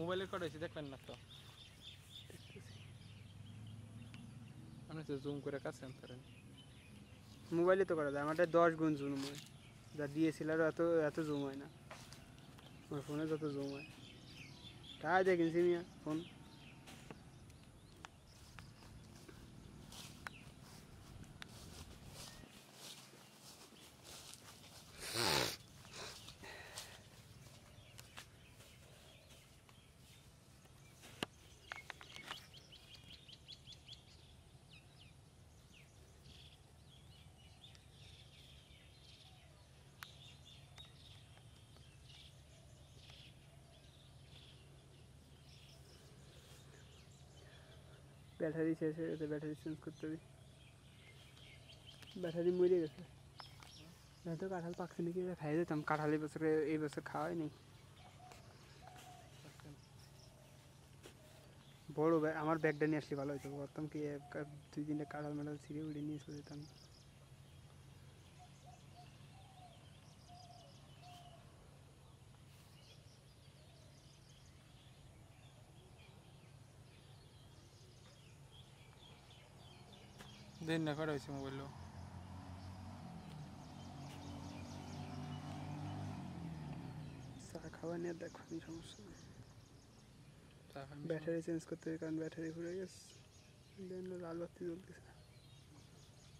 মোবাইলের কটা হয়েছে দেখলেন না তো আপনি তো জুম করে কাছে আনতে মোবাইলে তো করা যায় আমাদের দশ গুণ জুম হয় যা দিয়েছিল আর এত এত জুম হয় না আমার ফোনে যত জুম হয় তাই দেখিনছি মিয়া ফোন ব্যাটারি শেষ হয়ে গেছে ব্যাটারি চেঞ্জ করতে হবে ব্যাটারি মরে গেছে নয়তো কাঁঠাল পাকছে নাকি খাই যেতাম কাঁঠাল এই বছরে এই বছর খাওয়াই নেই বড় আমার ব্যাগটা নিয়ে আসলে ভালো হয়েছে করতাম কি দুই তিনটা কাঁঠাল মাঠাল ছিঁড়ে উড়ে নিয়ে চলে যেতাম দেন না করা হয়েছে মোবাইলও চা খাওয়া নিয়ে দেখো সমস্যা ব্যাটারি চেঞ্জ করতে হবে কারণ ব্যাটারি ঘুরে গেছে দেন লাল বাতি জ্বলতেছে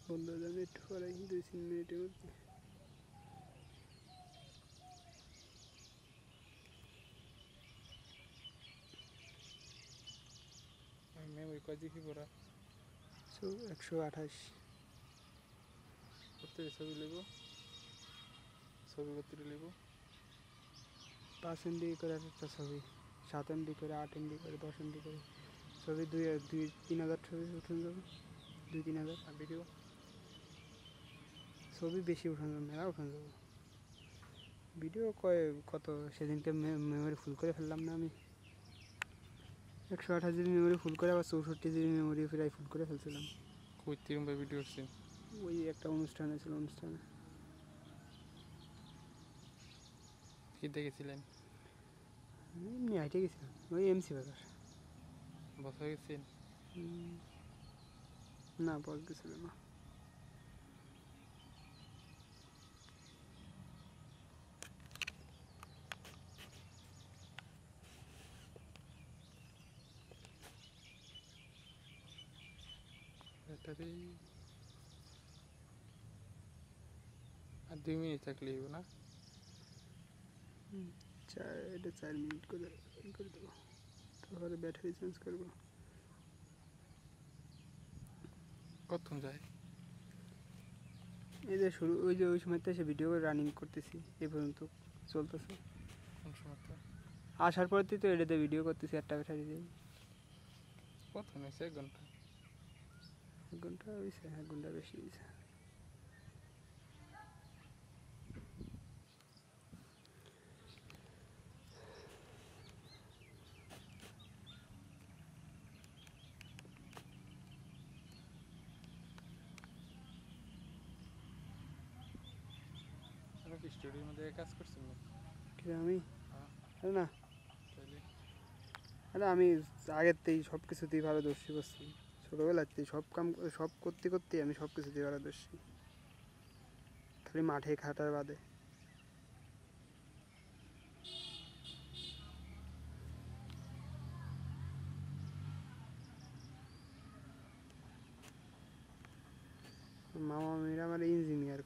বন্ধ হয়ে যাবে একটু পরে দুই তিন মিনিটের মধ্যে মেমোরি কয় দেখি পড়া একশো একশো আঠাশ কত্রিশ ছবি লিব ছবি কত্রিশ লিব পাঁচ এমবি করে একটা ছবি সাত এমবি করে আট এমবি করে দশ এমবি করে ছবি দুই দুই তিন হাজার ছবি উঠানো যাবে দুই তিন হাজার আর ভিডিও ছবি বেশি উঠানো যাবে মেলা উঠানো যাবো ভিডিও কয় কত সেদিনকে মেমোরি ফুল করে ফেললাম না আমি একশো আঠাশ জিবি মেমোরি ফুল করে আবার চৌষট্টি জিবি মেমোরি প্রায় ফুল করে ফেলছিলাম কই তিরম ভিডিও করছি ওই একটা অনুষ্ঠানে ছিল অনুষ্ঠানে কি দেখেছিলেন এমনি হাইটে গেছিলাম ওই এমসি বাজার বসে গেছেন না বল গেছিলাম না ব্যাটারি আর দুই মিনিট থাকলে হইব না চার এটা চার মিনিট করে করে দেবো তারপরে ব্যাটারি চেঞ্জ করবো কতক্ষণ যায় এই যে শুরু ওই যে ওই সময়তে এসে ভিডিও করে রানিং করতেছি এই পর্যন্ত চলতেছে আসার সময়টা তুই তো এটাতে ভিডিও করতেছি একটা ব্যাটারি দিয়ে কত হয়েছে এক ঘন্টা এক ঘন্টা হয়েছে এক হ্যাঁ, ঘন্টা বেশি হয়েছে মধ্যে কাজ আমি হ্যাঁ। না আমি আগের থেকেই সব কিছুতেই ভালো দর্শী করছি ছোটোবেলাতে সব কাম সব করতে করতে আমি সব কিছুতে পারদর্শী খালি মাঠে খাটার বাদে মামা মেয়েরা আমার ইঞ্জিনিয়ার